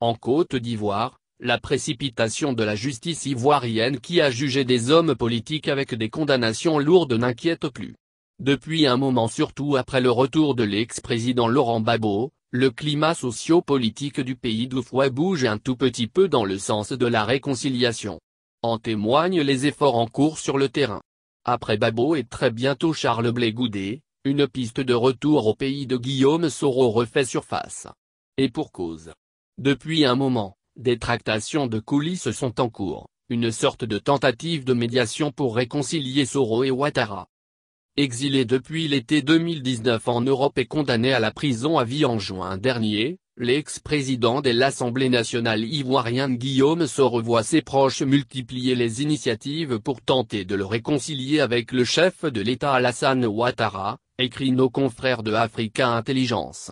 En Côte d'Ivoire, la précipitation de la justice ivoirienne qui a jugé des hommes politiques avec des condamnations lourdes n'inquiète plus. Depuis un moment surtout après le retour de l'ex-président Laurent Gbagbo, le climat socio-politique du pays d'Oufoua bouge un tout petit peu dans le sens de la réconciliation. En témoignent les efforts en cours sur le terrain. Après Babo et très bientôt Charles Blé Goudé, une piste de retour au pays de Guillaume Soro refait surface. Et pour cause. Depuis un moment, des tractations de coulisses sont en cours, une sorte de tentative de médiation pour réconcilier Soro et Ouattara. Exilé depuis l'été 2019 en Europe et condamné à la prison à vie en juin dernier, l'ex-président de l'Assemblée nationale ivoirienne Guillaume Soro voit ses proches multiplier les initiatives pour tenter de le réconcilier avec le chef de l'État Alassane Ouattara, écrit nos confrères de Africa Intelligence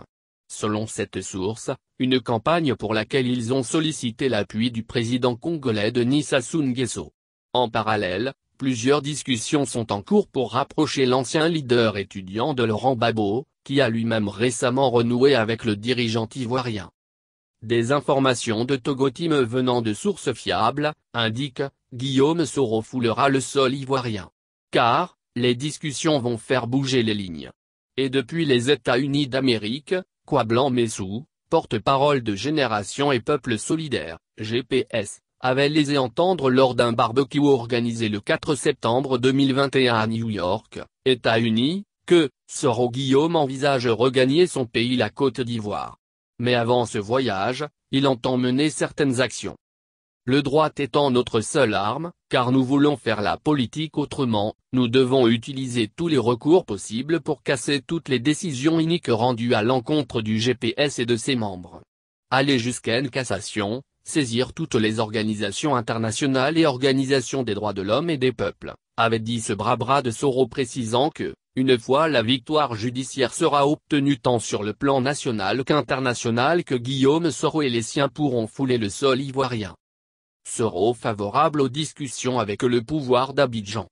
selon cette source, une campagne pour laquelle ils ont sollicité l'appui du président congolais Denis Sassou Nguesso. En parallèle, plusieurs discussions sont en cours pour rapprocher l'ancien leader étudiant de Laurent Babo, qui a lui-même récemment renoué avec le dirigeant ivoirien. Des informations de Togotime venant de sources fiables, indiquent, Guillaume Soro foulera le sol ivoirien. Car, les discussions vont faire bouger les lignes. Et depuis les États-Unis d'Amérique, Blanc Messou, porte-parole de Génération et Peuple Solidaire, GPS, avait laissé entendre lors d'un barbecue organisé le 4 septembre 2021 à New York, États-Unis, que, Soro Guillaume envisage regagner son pays la Côte d'Ivoire. Mais avant ce voyage, il entend mener certaines actions le droit étant notre seule arme, car nous voulons faire la politique autrement, nous devons utiliser tous les recours possibles pour casser toutes les décisions uniques rendues à l'encontre du GPS et de ses membres. Aller jusqu'à une cassation, saisir toutes les organisations internationales et organisations des droits de l'homme et des peuples, avait dit ce bras de Soro précisant que, une fois la victoire judiciaire sera obtenue tant sur le plan national qu'international que Guillaume Soro et les siens pourront fouler le sol ivoirien. Soro favorable aux discussions avec le pouvoir d'Abidjan.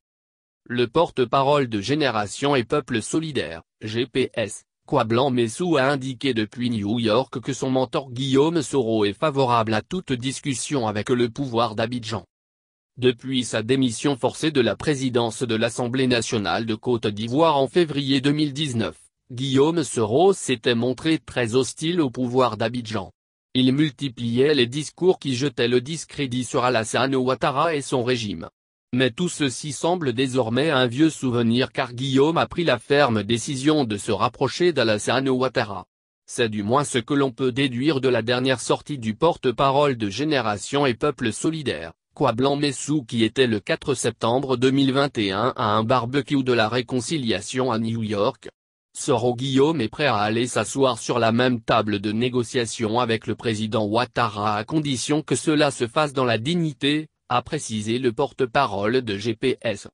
Le porte-parole de Génération et Peuple Solidaire, GPS, Kwablan Messou a indiqué depuis New York que son mentor Guillaume Soro est favorable à toute discussion avec le pouvoir d'Abidjan. Depuis sa démission forcée de la présidence de l'Assemblée nationale de Côte d'Ivoire en février 2019, Guillaume Soro s'était montré très hostile au pouvoir d'Abidjan. Il multipliait les discours qui jetaient le discrédit sur Alassane Ouattara et son régime. Mais tout ceci semble désormais un vieux souvenir car Guillaume a pris la ferme décision de se rapprocher d'Alassane Ouattara. C'est du moins ce que l'on peut déduire de la dernière sortie du porte-parole de Génération et Peuple Solidaire, Quablan Messou qui était le 4 septembre 2021 à un barbecue de la réconciliation à New York, Soro Guillaume est prêt à aller s'asseoir sur la même table de négociation avec le président Ouattara à condition que cela se fasse dans la dignité, a précisé le porte-parole de GPS.